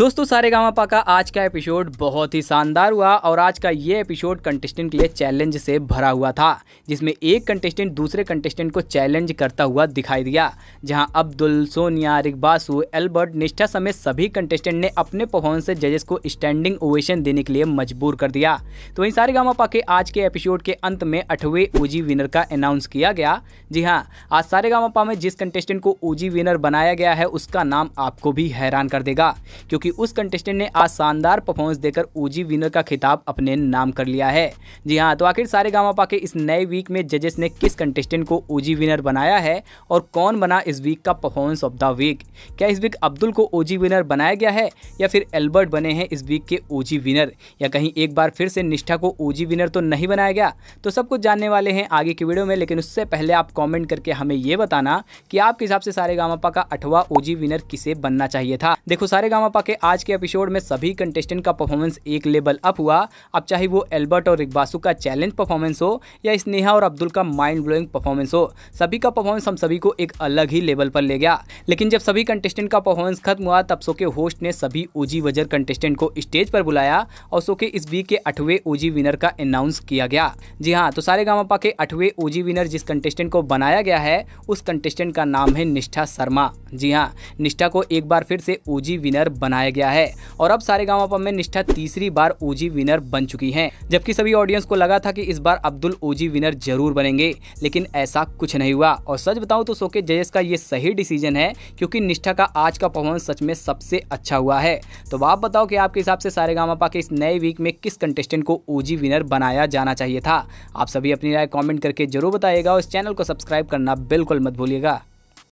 दोस्तों सारे गामापा का आज का एपिसोड बहुत ही शानदार हुआ और आज का ये एपिसोड कंटेस्टेंट के लिए चैलेंज से भरा हुआ था जिसमें एक कंटेस्टेंट दूसरे कंटेस्टेंट को चैलेंज करता हुआ दिखाई दिया जहां अब्दुल सोनिया रिकबासू एल्बर्ट निष्ठा समेत सभी कंटेस्टेंट ने अपने परफॉर्मेंस से जजेस को स्टैंडिंग ओवेशन देने के लिए मजबूर कर दिया तो वहीं सारे गामापा के आज के एपिसोड के अंत में अठवें ओजी विनर का अनाउंस किया गया जी हाँ आज सारे गामापा में जिस कंटेस्टेंट को ओजी विनर बनाया गया है उसका नाम आपको भी हैरान कर देगा क्योंकि क्योंकि उस कंटेस्टेंट ने आज शानदार परफॉर्मेंस देकर ओजी विनर का खिताब अपने नाम कर लिया है जी हाँ तो आखिर सारे गामा के इस नए वीक में जजेस ने किस कंटेस्टेंट को ओजी विनर बनाया है और कौन बना इस वीक का परफॉर्मेंस ऑफ द वीक क्या इस वीक अब्दुल को ओजी विनर बनाया गया है या फिर एल्बर्ट बने हैं इस वीक के ओजी विनर या कहीं एक बार फिर से निष्ठा को ओजी विनर तो नहीं बनाया गया तो सब कुछ जानने वाले हैं आगे की वीडियो में लेकिन उससे पहले आप कमेंट करके हमें ये बताना कि आपके हिसाब से सारे गामापा का अठवा ओजी विनर किसे बनना चाहिए था देखो सारे गामापा के के आज के एपिसोड में सभी कंटेस्टेंट का परफॉर्मेंस एक लेवल अप हुआ अब चाहे वो एल्बर्ट और रिकबासू का चैलेंज परफॉर्मेंस हो या स्नेहा और अब्दुल का माइंड ब्लोइंग परफॉर्मेंस हो सभी का परफॉर्मेंस हम सभी को एक अलग ही लेवल पर ले गया लेकिन जब सभी कंटेस्टेंट का परफॉर्मेंस खत्म हुआ तब सो के होस्ट ने सभी ओजी वजर कंटेस्टेंट को स्टेज पर बुलाया और सो के इस वीक के अठवे ओजी विनर का अनाउंस किया गया जी हाँ तो सारे गामा के अठवे ओजी विनर जिस कंटेस्टेंट को बनाया गया है उस कंटेस्टेंट का नाम है निष्ठा शर्मा जी हाँ निष्ठा को एक बार फिर से ओजी विनर बनाया बनाया गया है और अब सारे गाँव में निष्ठा तीसरी बार ओजी विनर बन चुकी है जबकि सभी ऑडियंस को लगा था की इस बार अब्दुल ओजी विनर जरूर बनेंगे लेकिन ऐसा कुछ नहीं हुआ और सच बताऊं तो सोके के जजेस का ये सही डिसीजन है क्योंकि निष्ठा का आज का परफॉर्मेंस सच में सबसे अच्छा हुआ है तो आप बताओ कि आपके हिसाब से सारे गामा के इस नए वीक में किस कंटेस्टेंट को ओजी विनर बनाया जाना चाहिए था आप सभी अपनी राय कमेंट करके जरूर बताइएगा और इस चैनल को सब्सक्राइब करना बिल्कुल मत भूलिएगा